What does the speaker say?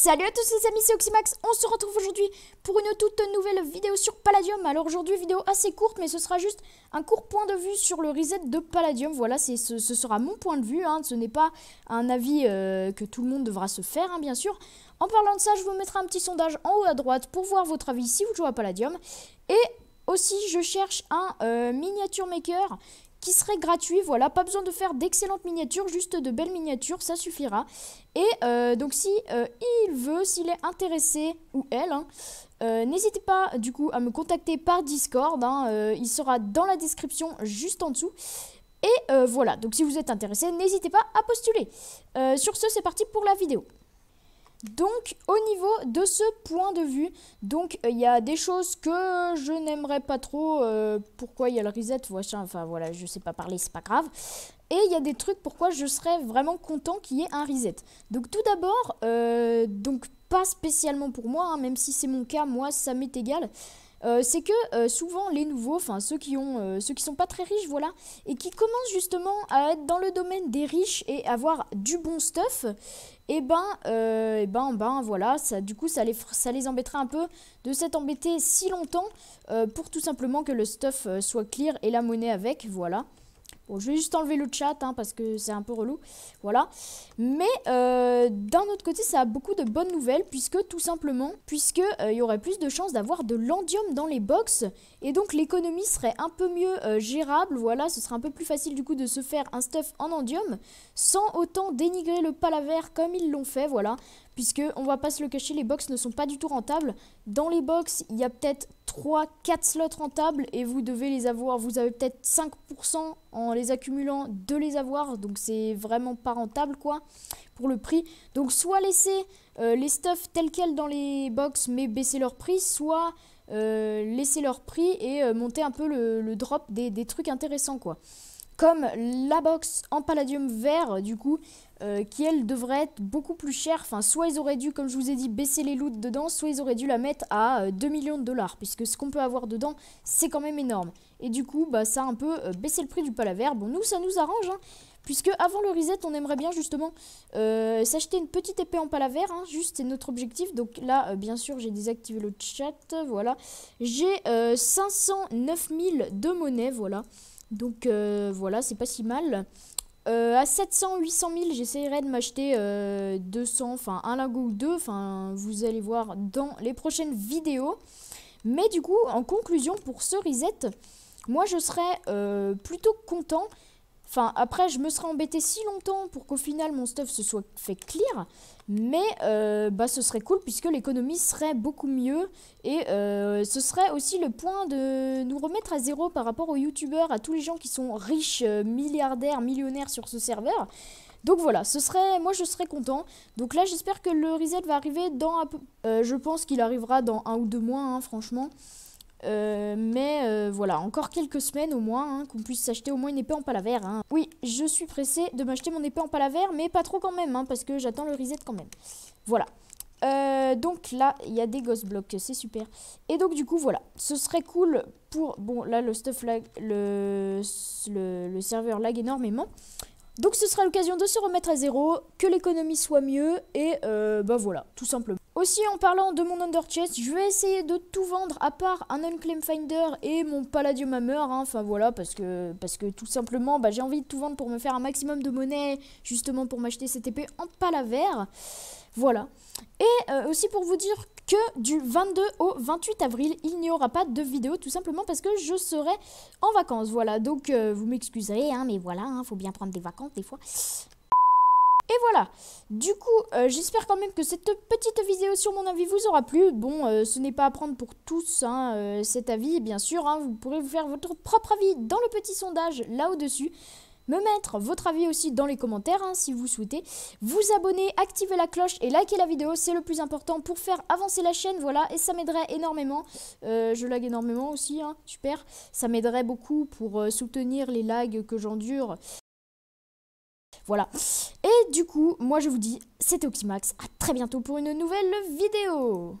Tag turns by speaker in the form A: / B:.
A: Salut à tous les amis, c'est Oxymax, on se retrouve aujourd'hui pour une toute nouvelle vidéo sur Palladium. Alors aujourd'hui, vidéo assez courte, mais ce sera juste un court point de vue sur le reset de Palladium. Voilà, ce, ce sera mon point de vue, hein. ce n'est pas un avis euh, que tout le monde devra se faire, hein, bien sûr. En parlant de ça, je vous mettrai un petit sondage en haut à droite pour voir votre avis si vous jouez à Palladium. Et aussi, je cherche un euh, miniature maker qui serait gratuit, voilà, pas besoin de faire d'excellentes miniatures, juste de belles miniatures, ça suffira. Et euh, donc si Il veut, s'il est intéressé, ou elle, hein, euh, n'hésitez pas du coup à me contacter par Discord. Hein, euh, il sera dans la description juste en dessous. Et euh, voilà, donc si vous êtes intéressé, n'hésitez pas à postuler. sur ce, c'est parti pour la vidéo. Donc au niveau de ce point de vue, donc il y a des choses que je n'aimerais pas trop. pourquoi il y a le reset, voici, enfin voilà, je sais pas parler, c'est pas grave. Et il y a des trucs pourquoi je serais vraiment content qu'il y ait un reset. Donc tout d'abord, euh, donc pas spécialement pour moi, hein, même si c'est mon cas, moi ça m'est égal. Euh, c'est que euh, souvent les nouveaux, enfin ceux qui ont, ceux qui sont pas très riches, voilà, et qui commencent justement à être dans le domaine des riches et avoir du bon stuff, et eh ben, et eh ben, ben voilà, ça, du coup ça les, ça les embêtera un peu de s'être embêté si longtemps pour tout simplement que le stuff soit clear et la monnaie avec, voilà. Bon, je vais juste enlever le chat hein, parce que c'est un peu relou. Voilà. Mais euh, d'un autre côté, ça a beaucoup de bonnes nouvelles puisque tout simplement, puisque euh, il y aurait plus de chances d'avoir de l'endium dans les box et donc l'économie serait un peu mieux euh, gérable. Voilà, ce serait un peu plus facile du coup de se faire un stuff en endium sans autant dénigrer le palaver comme ils l'ont fait. Voilà puisque on va pas se le cacher, les box ne sont pas du tout rentables. Dans les box, il y a peut-être 3 4 slots rentables et vous devez les avoir, vous avez peut-être 5% en les accumulant de les avoir, donc c'est vraiment pas rentable quoi pour le prix. Donc soit laisser euh, les stuffs tels quels dans les box mais baisser leur prix, soit euh, laisser leur prix et euh, monter un peu le, drop des, des, trucs intéressants quoi comme la box en palladium vert, du coup, euh, qui elle devrait être beaucoup plus chère. Enfin, soit ils auraient dû, comme je vous ai dit, baisser les loots dedans, soit ils auraient dû la mettre à 2 euh, millions de dollars, puisque ce qu'on peut avoir dedans, c'est quand même énorme. Et du coup, bah, ça a un peu euh, baissé le prix du palaver. Bon, nous, ça nous arrange, hein, puisque avant le reset, on aimerait bien justement s'acheter une petite épée en palaver. Hein, juste c'est notre objectif. Donc là, bien sûr, j'ai désactivé le chat, voilà. J'ai 509 000 de monnaie, voilà. Donc euh, voilà, c'est pas si mal. Euh, à 700, 800 000, j'essaierai de m'acheter 200, euh, enfin un lingot ou deux. Enfin, vous allez voir dans les prochaines vidéos. Mais du coup, en conclusion, pour ce reset, moi je serais plutôt content Enfin, après, je me serais embêté si longtemps pour qu'au final mon stuff se soit fait clear. Mais euh, bah, ce serait cool puisque l'économie serait beaucoup mieux. Et euh, ce serait aussi le point de nous remettre à zéro par rapport aux youtubeurs, à tous les gens qui sont riches, euh, milliardaires, millionnaires sur ce serveur. Donc voilà, ce serait, moi je serais content. Donc là, j'espère que le reset va arriver dans. je pense qu'il arrivera dans un ou deux mois, hein, franchement. Euh, mais euh, voilà, encore quelques semaines au moins, hein, qu'on puisse s'acheter au moins une épée en palaver hein. Oui, je suis pressée de m'acheter mon épée en palaver mais pas trop quand même, hein, parce que j'attends le reset quand même. Voilà. Euh, donc là, il y a des ghost blocks, c'est super. Et donc du coup, voilà, ce serait cool pour... Bon, là, le stuff lag, le, le serveur lag énormément. Donc ce sera l'occasion de se remettre à zéro, que l'économie soit mieux, et euh, bah voilà, tout simplement. Aussi en parlant de mon underchest, je vais essayer de tout vendre à part un unclaim finder et mon palladium hammer, hein. enfin voilà, parce que, parce que tout simplement bah, j'ai envie de tout vendre pour me faire un maximum de monnaie, justement pour m'acheter cette épée en palaver. Voilà. Et euh, aussi pour vous dire que du 22 au 28 avril, il n'y aura pas de vidéo tout simplement parce que je serai en vacances. Voilà, donc euh, vous m'excuserez, hein, mais voilà, il hein, faut bien prendre des vacances des fois. Et voilà, du coup, euh, j'espère quand même que cette petite vidéo sur mon avis vous aura plu. Bon, ce n'est pas à prendre pour tous hein, cet avis, bien sûr. Hein. vous pourrez vous faire votre propre avis dans le petit sondage là au-dessus me mettre votre avis aussi dans les commentaires hein, si vous souhaitez. Vous abonner, activer la cloche et liker la vidéo, c'est le plus important pour faire avancer la chaîne, voilà, et ça m'aiderait énormément. Euh, je lag énormément aussi, hein, super. Ça m'aiderait beaucoup pour euh, soutenir les lags que j'endure. Voilà. Et du coup, moi je vous dis, c'était Optimax. à très bientôt pour une nouvelle vidéo.